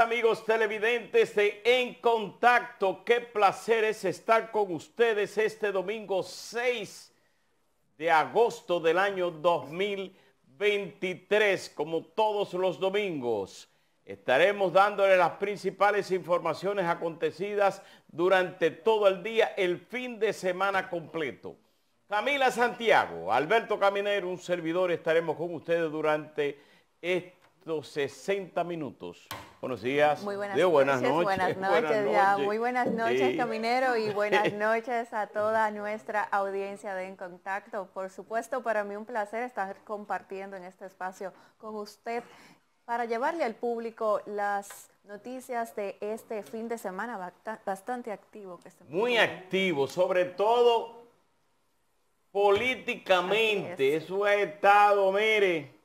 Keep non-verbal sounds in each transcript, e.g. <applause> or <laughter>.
amigos televidentes de En Contacto, qué placer es estar con ustedes este domingo 6 de agosto del año 2023, como todos los domingos. Estaremos dándole las principales informaciones acontecidas durante todo el día, el fin de semana completo. Camila Santiago, Alberto Caminero, un servidor, estaremos con ustedes durante este 60 minutos. Buenos días. Muy buenas, noches, Buenas noches, Ya, Muy buenas noches, caminero, y <laughs> buenas noches a toda nuestra audiencia de En Contacto. Por supuesto, para mí un placer estar compartiendo en este espacio con usted para llevarle al público las noticias de este fin de semana bastante activo. Que se Muy activo, sobre todo políticamente. Eso ha estado, mire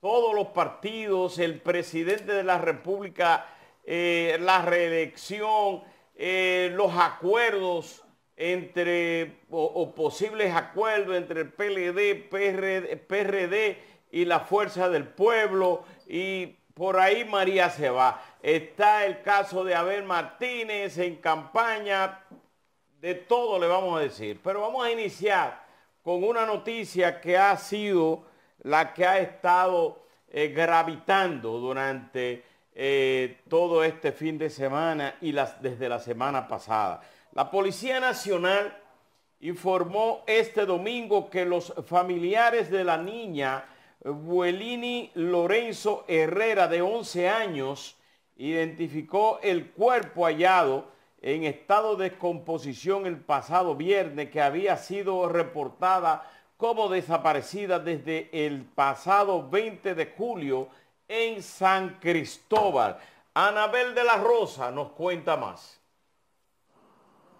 todos los partidos, el presidente de la República, eh, la reelección, eh, los acuerdos entre o, posibles acuerdos entre el PLD, PRD, PRD y la Fuerza del Pueblo y por ahí María se va. Está el caso de Abel Martínez en campaña, de todo le vamos a decir, pero vamos a iniciar con una noticia que ha sido la que ha estado eh, gravitando durante eh, todo este fin de semana y desde la semana pasada. La Policía Nacional informó este domingo que los familiares de la niña Buelini eh, Lorenzo Herrera, de 11 años, identificó el cuerpo hallado en estado de descomposición el pasado viernes que había sido reportada como desaparecida desde el pasado 20 de julio en San Cristóbal. Anabel de la Rosa nos cuenta más.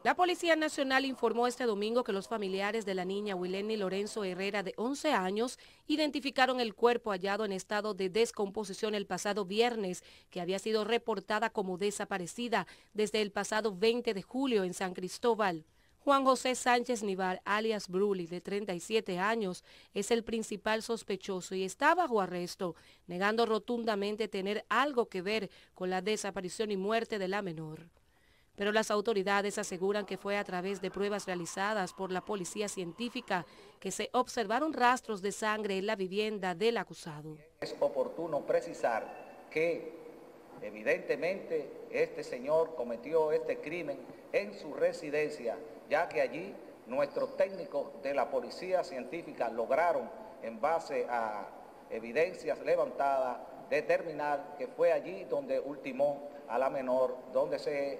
La Policía Nacional informó este domingo que los familiares de la niña Wileni Lorenzo Herrera, de 11 años, identificaron el cuerpo hallado en estado de descomposición el pasado viernes, que había sido reportada como desaparecida desde el pasado 20 de julio en San Cristóbal. Juan José Sánchez Nival, alias Bruli, de 37 años, es el principal sospechoso y está bajo arresto, negando rotundamente tener algo que ver con la desaparición y muerte de la menor pero las autoridades aseguran que fue a través de pruebas realizadas por la policía científica que se observaron rastros de sangre en la vivienda del acusado. Es oportuno precisar que evidentemente este señor cometió este crimen en su residencia ya que allí nuestros técnicos de la policía científica lograron, en base a evidencias levantadas, determinar que fue allí donde ultimó a la menor, donde se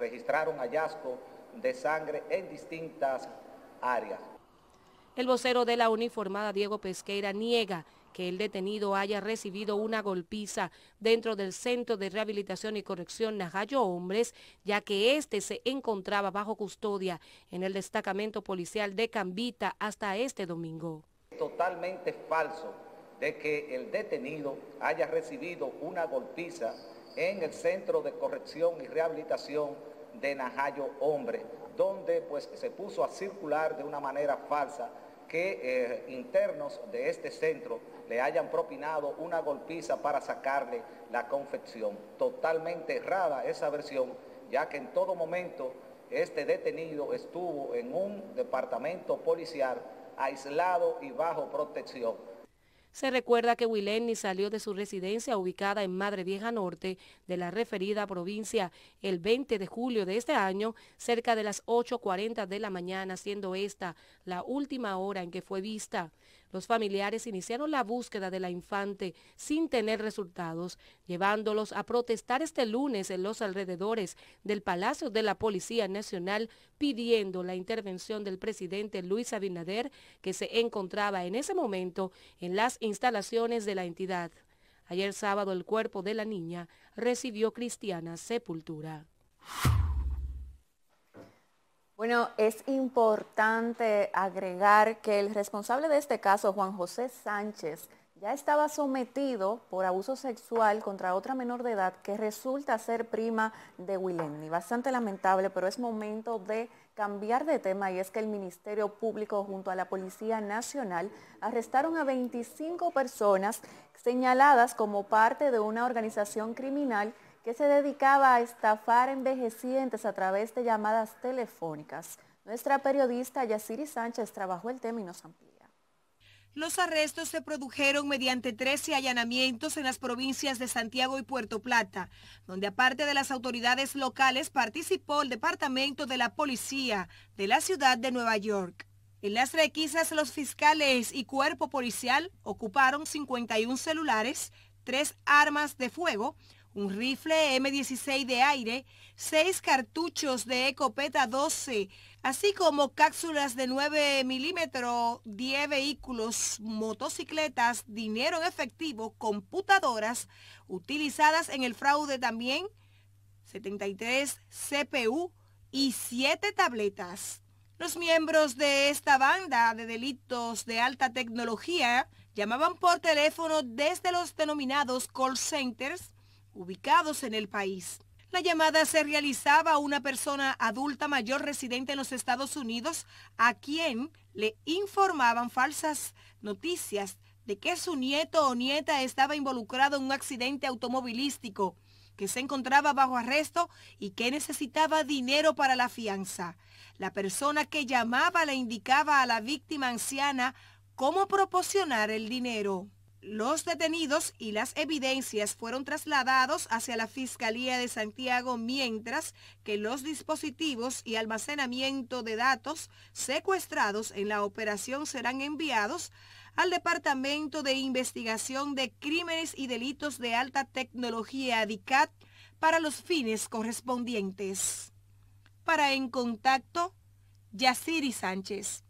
registraron hallazgos de sangre en distintas áreas. El vocero de la uniformada, Diego Pesqueira, niega que el detenido haya recibido una golpiza dentro del Centro de Rehabilitación y Corrección Najayo Hombres, ya que éste se encontraba bajo custodia en el destacamento policial de Cambita hasta este domingo. Totalmente falso de que el detenido haya recibido una golpiza en el Centro de Corrección y Rehabilitación de Najayo Hombres, donde pues se puso a circular de una manera falsa que eh, internos de este centro le hayan propinado una golpiza para sacarle la confección. Totalmente errada esa versión, ya que en todo momento este detenido estuvo en un departamento policial aislado y bajo protección. Se recuerda que Wilenny salió de su residencia ubicada en Madre Vieja Norte de la referida provincia el 20 de julio de este año, cerca de las 8.40 de la mañana, siendo esta la última hora en que fue vista. Los familiares iniciaron la búsqueda de la infante sin tener resultados, llevándolos a protestar este lunes en los alrededores del Palacio de la Policía Nacional pidiendo la intervención del presidente Luis Abinader, que se encontraba en ese momento en las instalaciones de la entidad. Ayer sábado el cuerpo de la niña recibió cristiana sepultura. Bueno, es importante agregar que el responsable de este caso, Juan José Sánchez, ya estaba sometido por abuso sexual contra otra menor de edad que resulta ser prima de Wilenny. Bastante lamentable, pero es momento de cambiar de tema y es que el Ministerio Público junto a la Policía Nacional arrestaron a 25 personas señaladas como parte de una organización criminal que se dedicaba a estafar envejecientes a través de llamadas telefónicas. Nuestra periodista Yaciri Sánchez trabajó el tema y nos amplía. Los arrestos se produjeron mediante 13 allanamientos en las provincias de Santiago y Puerto Plata, donde aparte de las autoridades locales participó el Departamento de la Policía de la ciudad de Nueva York. En las requisas los fiscales y cuerpo policial ocuparon 51 celulares, tres armas de fuego, un rifle M16 de aire, seis cartuchos de Ecopeta 12, así como cápsulas de 9 milímetros, 10 vehículos, motocicletas, dinero en efectivo, computadoras utilizadas en el fraude también, 73 CPU y 7 tabletas. Los miembros de esta banda de delitos de alta tecnología llamaban por teléfono desde los denominados call centers ubicados en el país. La llamada se realizaba a una persona adulta mayor residente en los Estados Unidos a quien le informaban falsas noticias de que su nieto o nieta estaba involucrado en un accidente automovilístico, que se encontraba bajo arresto y que necesitaba dinero para la fianza. La persona que llamaba le indicaba a la víctima anciana cómo proporcionar el dinero. Los detenidos y las evidencias fueron trasladados hacia la Fiscalía de Santiago mientras que los dispositivos y almacenamiento de datos secuestrados en la operación serán enviados al Departamento de Investigación de Crímenes y Delitos de Alta Tecnología DICAT para los fines correspondientes. Para En Contacto, Yaciri Sánchez.